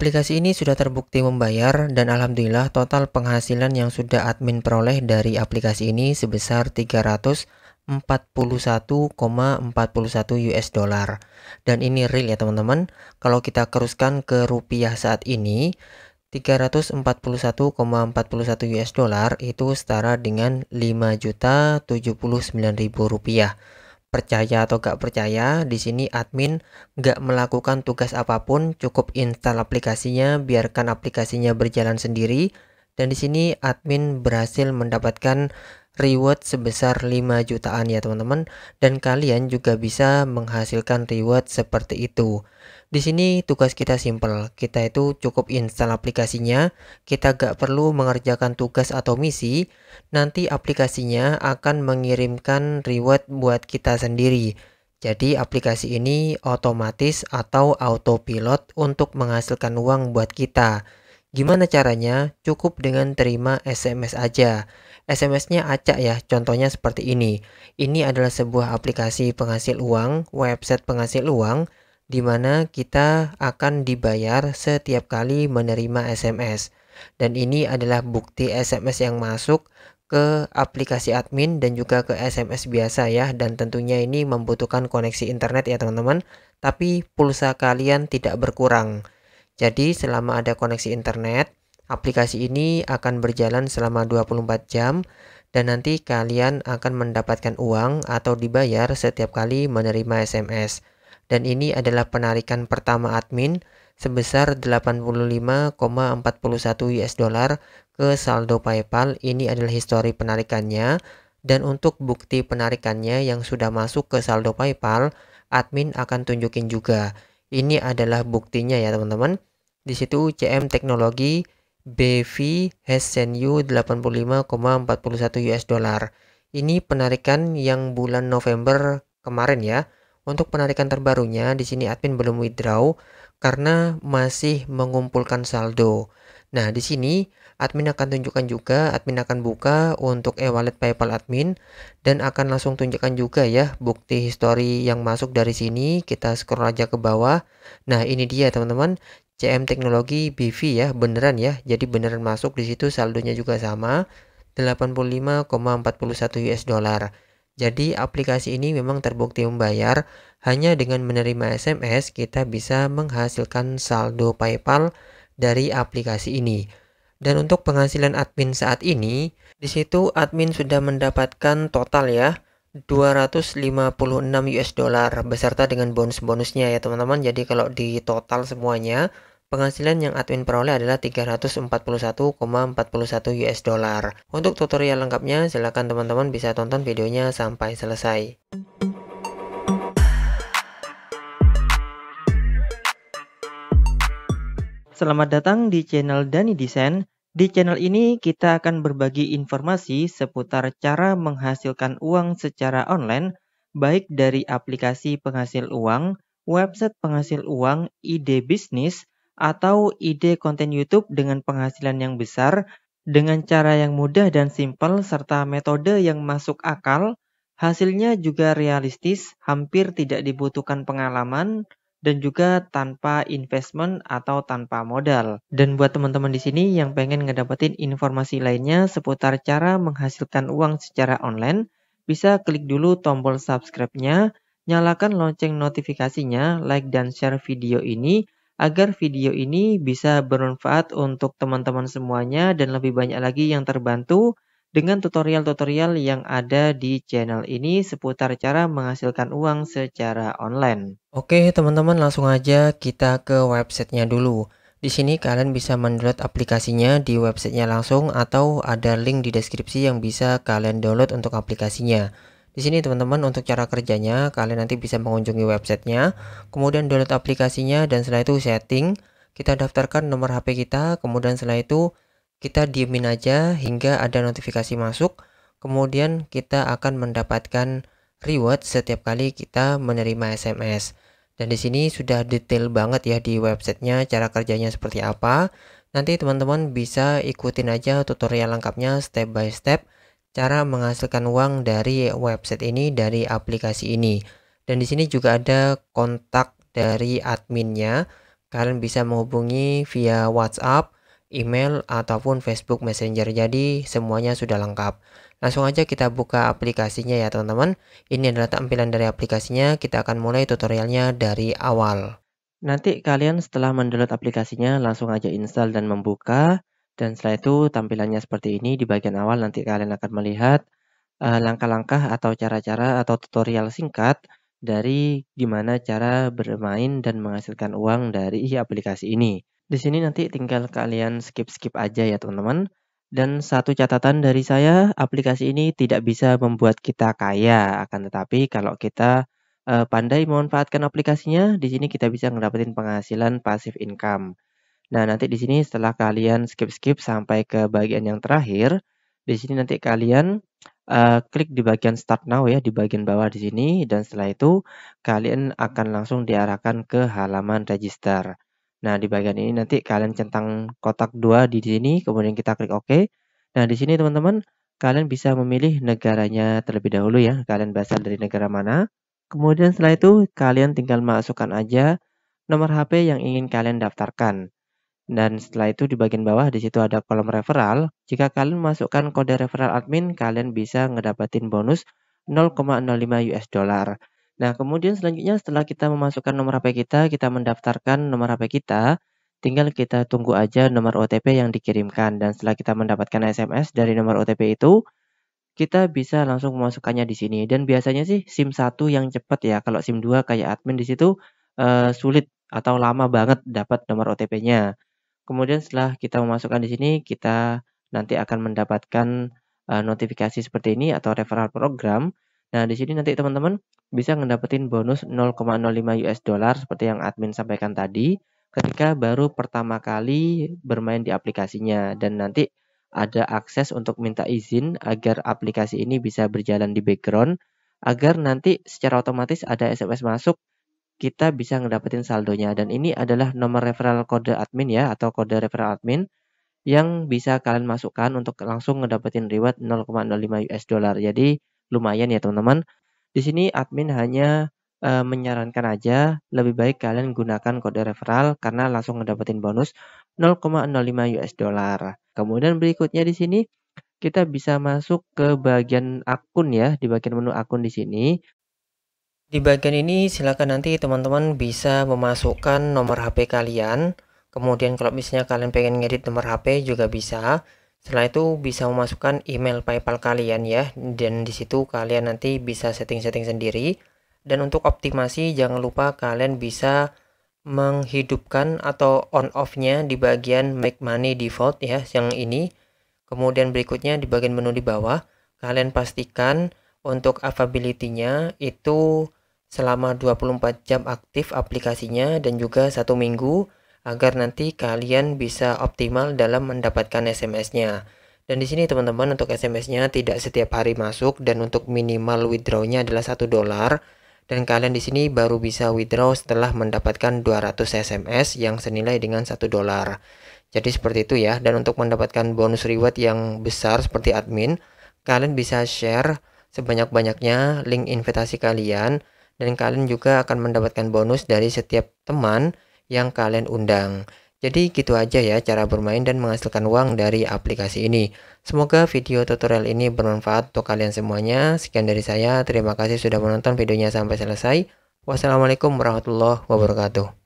Aplikasi ini sudah terbukti membayar dan alhamdulillah total penghasilan yang sudah admin peroleh dari aplikasi ini sebesar 341,41 US dollar. Dan ini real ya teman-teman. Kalau kita keruskan ke rupiah saat ini, 341,41 US dollar itu setara dengan 5.079.000 rupiah percaya atau gak percaya, di sini admin gak melakukan tugas apapun, cukup install aplikasinya, biarkan aplikasinya berjalan sendiri, dan di sini admin berhasil mendapatkan reward sebesar 5 jutaan ya teman-teman dan kalian juga bisa menghasilkan reward seperti itu. Di sini tugas kita simple, kita itu cukup install aplikasinya, kita gak perlu mengerjakan tugas atau misi, nanti aplikasinya akan mengirimkan reward buat kita sendiri. Jadi aplikasi ini otomatis atau autopilot untuk menghasilkan uang buat kita. Gimana caranya? Cukup dengan terima SMS aja. SMS-nya acak ya, contohnya seperti ini. Ini adalah sebuah aplikasi penghasil uang, website penghasil uang, di mana kita akan dibayar setiap kali menerima SMS. Dan ini adalah bukti SMS yang masuk ke aplikasi admin dan juga ke SMS biasa ya dan tentunya ini membutuhkan koneksi internet ya teman-teman tapi pulsa kalian tidak berkurang jadi selama ada koneksi internet, aplikasi ini akan berjalan selama 24 jam dan nanti kalian akan mendapatkan uang atau dibayar setiap kali menerima SMS. Dan ini adalah penarikan pertama admin sebesar 85,41 US dollar ke saldo PayPal. Ini adalah histori penarikannya dan untuk bukti penarikannya yang sudah masuk ke saldo PayPal, admin akan tunjukin juga. Ini adalah buktinya ya, teman-teman. Di situ CM Teknologi BV SNU 85,41 US dollar. Ini penarikan yang bulan November kemarin ya. Untuk penarikan terbarunya di sini admin belum withdraw karena masih mengumpulkan saldo. Nah, di sini admin akan tunjukkan juga, admin akan buka untuk e-wallet PayPal admin dan akan langsung tunjukkan juga ya bukti histori yang masuk dari sini. Kita scroll aja ke bawah. Nah, ini dia teman-teman, CM Teknologi BV ya, beneran ya. Jadi beneran masuk di situ saldonya juga sama 85,41 US dollar. Jadi aplikasi ini memang terbukti membayar hanya dengan menerima SMS kita bisa menghasilkan saldo PayPal dari aplikasi ini. Dan untuk penghasilan admin saat ini, di situ admin sudah mendapatkan total ya 256 US dollar beserta dengan bonus-bonusnya ya teman-teman. Jadi kalau di total semuanya Penghasilan yang admin peroleh adalah 341,41 US dollar. Untuk tutorial lengkapnya, silakan teman-teman bisa tonton videonya sampai selesai. Selamat datang di channel Dani Desain. Di channel ini kita akan berbagi informasi seputar cara menghasilkan uang secara online, baik dari aplikasi penghasil uang, website penghasil uang, ide bisnis, atau ide konten YouTube dengan penghasilan yang besar dengan cara yang mudah dan simpel serta metode yang masuk akal, hasilnya juga realistis, hampir tidak dibutuhkan pengalaman, dan juga tanpa investment atau tanpa modal. Dan buat teman-teman di sini yang pengen ngedapetin informasi lainnya seputar cara menghasilkan uang secara online, bisa klik dulu tombol subscribe-nya, nyalakan lonceng notifikasinya, like dan share video ini agar video ini bisa bermanfaat untuk teman-teman semuanya dan lebih banyak lagi yang terbantu dengan tutorial-tutorial yang ada di channel ini seputar cara menghasilkan uang secara online. Oke teman-teman langsung aja kita ke websitenya dulu. Di sini kalian bisa mendownload aplikasinya di websitenya langsung atau ada link di deskripsi yang bisa kalian download untuk aplikasinya. Di sini teman-teman untuk cara kerjanya kalian nanti bisa mengunjungi websitenya, kemudian download aplikasinya dan setelah itu setting, kita daftarkan nomor HP kita, kemudian setelah itu kita diemin aja hingga ada notifikasi masuk, kemudian kita akan mendapatkan reward setiap kali kita menerima SMS. Dan di sini sudah detail banget ya di websitenya cara kerjanya seperti apa. Nanti teman-teman bisa ikutin aja tutorial lengkapnya step by step cara menghasilkan uang dari website ini dari aplikasi ini. Dan di sini juga ada kontak dari adminnya. Kalian bisa menghubungi via WhatsApp, email ataupun Facebook Messenger. Jadi semuanya sudah lengkap. Langsung aja kita buka aplikasinya ya teman-teman. Ini adalah tampilan dari aplikasinya. Kita akan mulai tutorialnya dari awal. Nanti kalian setelah mendownload aplikasinya langsung aja install dan membuka. Dan setelah itu tampilannya seperti ini di bagian awal nanti kalian akan melihat eh, langkah-langkah atau cara-cara atau tutorial singkat dari gimana cara bermain dan menghasilkan uang dari aplikasi ini. Di sini nanti tinggal kalian skip-skip aja ya teman-teman. Dan satu catatan dari saya, aplikasi ini tidak bisa membuat kita kaya, akan tetapi kalau kita eh, pandai memanfaatkan aplikasinya, di sini kita bisa mendapatkan penghasilan pasif income. Nah, nanti di sini setelah kalian skip-skip sampai ke bagian yang terakhir, di sini nanti kalian uh, klik di bagian start now ya, di bagian bawah di sini, dan setelah itu kalian akan langsung diarahkan ke halaman register. Nah, di bagian ini nanti kalian centang kotak 2 di sini, kemudian kita klik OK. Nah, di sini teman-teman, kalian bisa memilih negaranya terlebih dahulu ya, kalian berasal dari negara mana. Kemudian setelah itu, kalian tinggal masukkan aja nomor HP yang ingin kalian daftarkan. Dan setelah itu di bagian bawah di situ ada kolom referral. Jika kalian masukkan kode referral admin, kalian bisa ngedapetin bonus 0,05 US dollar. Nah, kemudian selanjutnya setelah kita memasukkan nomor HP kita, kita mendaftarkan nomor HP kita, tinggal kita tunggu aja nomor OTP yang dikirimkan. Dan setelah kita mendapatkan SMS dari nomor OTP itu, kita bisa langsung memasukkannya di sini. Dan biasanya sih SIM 1 yang cepat ya, kalau SIM 2 kayak admin di situ uh, sulit atau lama banget dapat nomor OTP-nya. Kemudian setelah kita memasukkan di sini, kita nanti akan mendapatkan uh, notifikasi seperti ini atau referral program. Nah, di sini nanti teman-teman bisa mendapatkan bonus 0,05 US dollar seperti yang admin sampaikan tadi ketika baru pertama kali bermain di aplikasinya dan nanti ada akses untuk minta izin agar aplikasi ini bisa berjalan di background agar nanti secara otomatis ada SMS masuk kita bisa ngedapetin saldonya dan ini adalah nomor referral kode admin ya atau kode referral admin yang bisa kalian masukkan untuk langsung ngedapetin reward 0,05 US dollar. Jadi lumayan ya teman-teman. Di sini admin hanya e, menyarankan aja lebih baik kalian gunakan kode referral karena langsung ngedapetin bonus 0,05 US dollar. Kemudian berikutnya di sini kita bisa masuk ke bagian akun ya, di bagian menu akun di sini di bagian ini silakan nanti teman-teman bisa memasukkan nomor HP kalian. Kemudian kalau misalnya kalian pengen ngedit nomor HP juga bisa. Setelah itu bisa memasukkan email PayPal kalian ya dan di situ kalian nanti bisa setting-setting sendiri. Dan untuk optimasi jangan lupa kalian bisa menghidupkan atau on off-nya di bagian make money default ya yang ini. Kemudian berikutnya di bagian menu di bawah kalian pastikan untuk availability-nya itu selama 24 jam aktif aplikasinya dan juga satu minggu agar nanti kalian bisa optimal dalam mendapatkan SMS-nya. Dan di sini teman-teman untuk SMS-nya tidak setiap hari masuk dan untuk minimal withdraw-nya adalah satu dolar dan kalian di sini baru bisa withdraw setelah mendapatkan 200 SMS yang senilai dengan satu dolar. Jadi seperti itu ya. Dan untuk mendapatkan bonus reward yang besar seperti admin, kalian bisa share sebanyak-banyaknya link invitasi kalian dan kalian juga akan mendapatkan bonus dari setiap teman yang kalian undang. Jadi gitu aja ya cara bermain dan menghasilkan uang dari aplikasi ini. Semoga video tutorial ini bermanfaat untuk kalian semuanya. Sekian dari saya, terima kasih sudah menonton videonya sampai selesai. Wassalamualaikum warahmatullahi wabarakatuh.